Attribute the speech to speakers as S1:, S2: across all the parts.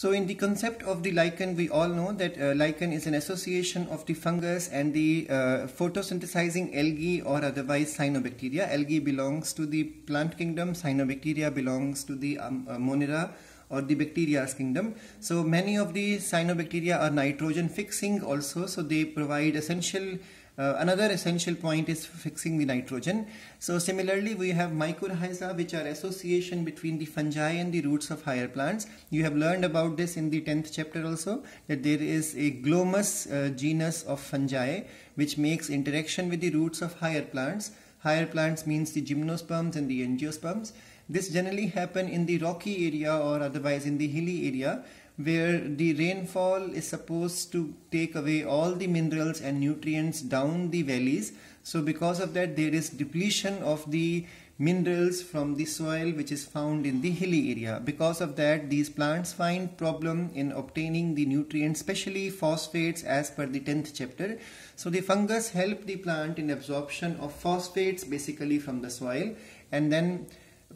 S1: So in the concept of the lichen, we all know that uh, lichen is an association of the fungus and the uh, photosynthesizing algae or otherwise cyanobacteria. Algae belongs to the plant kingdom, cyanobacteria belongs to the um, uh, monera or the bacteria's kingdom. So many of the cyanobacteria are nitrogen fixing also, so they provide essential uh, another essential point is fixing the nitrogen. So similarly, we have mycorrhiza, which are association between the fungi and the roots of higher plants. You have learned about this in the 10th chapter also, that there is a glomus uh, genus of fungi, which makes interaction with the roots of higher plants. Higher plants means the gymnosperms and the angiosperms this generally happen in the rocky area or otherwise in the hilly area where the rainfall is supposed to take away all the minerals and nutrients down the valleys. So because of that there is depletion of the minerals from the soil which is found in the hilly area. Because of that, these plants find problem in obtaining the nutrients, especially phosphates as per the 10th chapter. So the fungus help the plant in absorption of phosphates basically from the soil and then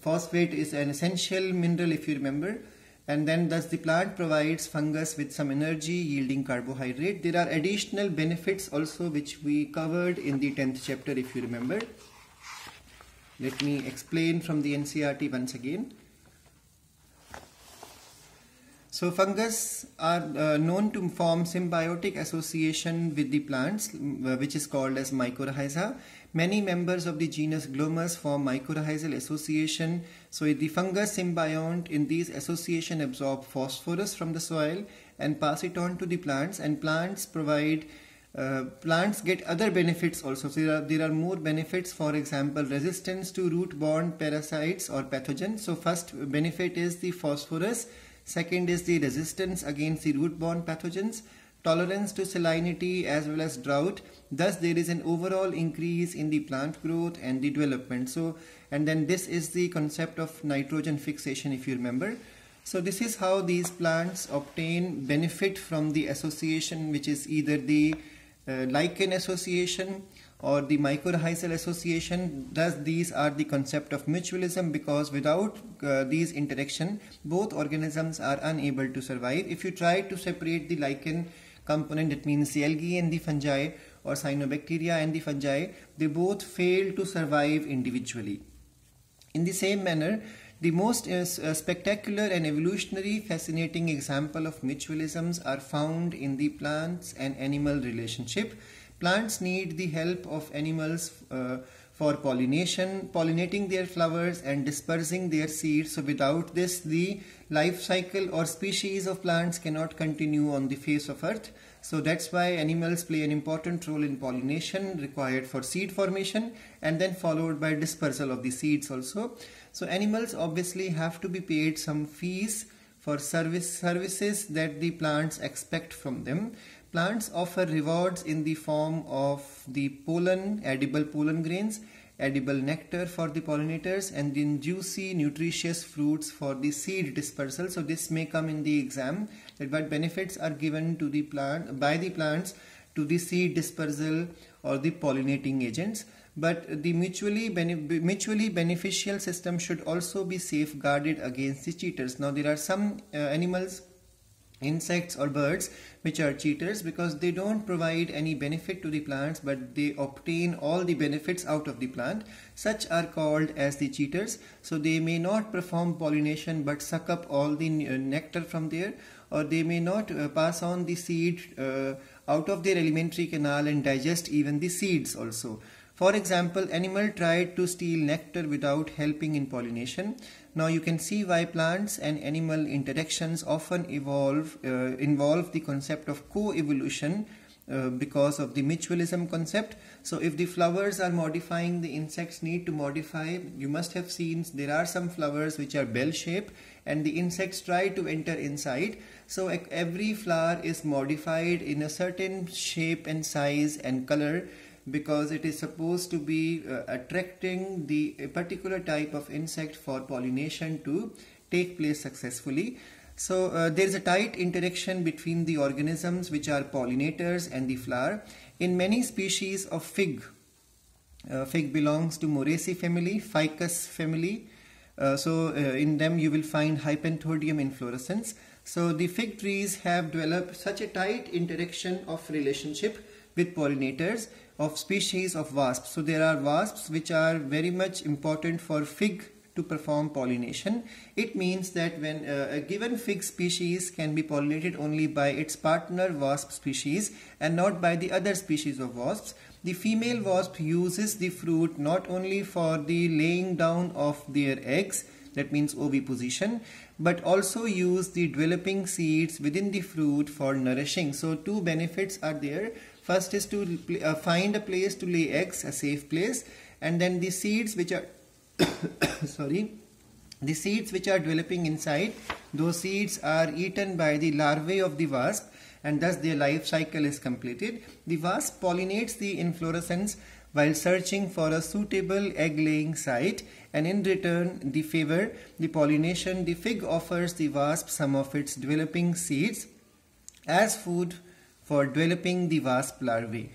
S1: phosphate is an essential mineral if you remember and then thus the plant provides fungus with some energy yielding carbohydrate. There are additional benefits also which we covered in the 10th chapter if you remember. Let me explain from the NCRT once again. So fungus are uh, known to form symbiotic association with the plants uh, which is called as mycorrhiza. Many members of the genus Glomus form mycorrhizal association. So the fungus symbiont in these association absorb phosphorus from the soil and pass it on to the plants and plants provide uh, plants get other benefits also. So there are, there are more benefits, for example, resistance to root-borne parasites or pathogens. So first benefit is the phosphorus Second is the resistance against the root-borne pathogens, tolerance to salinity as well as drought. Thus there is an overall increase in the plant growth and the development. So and then this is the concept of nitrogen fixation if you remember. So this is how these plants obtain benefit from the association which is either the uh, lichen association or the mycorrhizal association thus these are the concept of mutualism because without uh, these interaction both organisms are unable to survive if you try to separate the lichen component that means the algae and the fungi or cyanobacteria and the fungi they both fail to survive individually in the same manner the most uh, uh spectacular and evolutionary fascinating example of mutualisms are found in the plants and animal relationship Plants need the help of animals uh, for pollination, pollinating their flowers and dispersing their seeds. So without this, the life cycle or species of plants cannot continue on the face of earth. So that's why animals play an important role in pollination required for seed formation and then followed by dispersal of the seeds also. So animals obviously have to be paid some fees for service services that the plants expect from them. Plants offer rewards in the form of the pollen, edible pollen grains, edible nectar for the pollinators and then juicy nutritious fruits for the seed dispersal. So this may come in the exam that what benefits are given to the plant by the plants to the seed dispersal or the pollinating agents but the mutually mutually beneficial system should also be safeguarded against the cheaters now there are some uh, animals insects or birds which are cheaters because they don't provide any benefit to the plants but they obtain all the benefits out of the plant. Such are called as the cheaters. So they may not perform pollination but suck up all the uh, nectar from there or they may not uh, pass on the seed uh, out of their alimentary canal and digest even the seeds also. For example, animal tried to steal nectar without helping in pollination. Now you can see why plants and animal interactions often evolve, uh, involve the concept of co-evolution uh, because of the mutualism concept. So if the flowers are modifying, the insects need to modify. You must have seen there are some flowers which are bell shape and the insects try to enter inside. So every flower is modified in a certain shape and size and color because it is supposed to be uh, attracting the a particular type of insect for pollination to take place successfully. So uh, there is a tight interaction between the organisms which are pollinators and the flower. In many species of fig, uh, fig belongs to Moraceae family, Ficus family. Uh, so uh, in them you will find Hypentodium inflorescence. So the fig trees have developed such a tight interaction of relationship with pollinators of species of wasps. So there are wasps which are very much important for fig to perform pollination. It means that when uh, a given fig species can be pollinated only by its partner wasp species and not by the other species of wasps. The female wasp uses the fruit not only for the laying down of their eggs that means oviposition, but also use the developing seeds within the fruit for nourishing. So two benefits are there. First is to uh, find a place to lay eggs, a safe place and then the seeds which are sorry the seeds which are developing inside those seeds are eaten by the larvae of the wasp and thus their life cycle is completed. The wasp pollinates the inflorescence while searching for a suitable egg laying site and in return the favor the pollination the fig offers the wasp some of its developing seeds as food for developing the wasp larvae.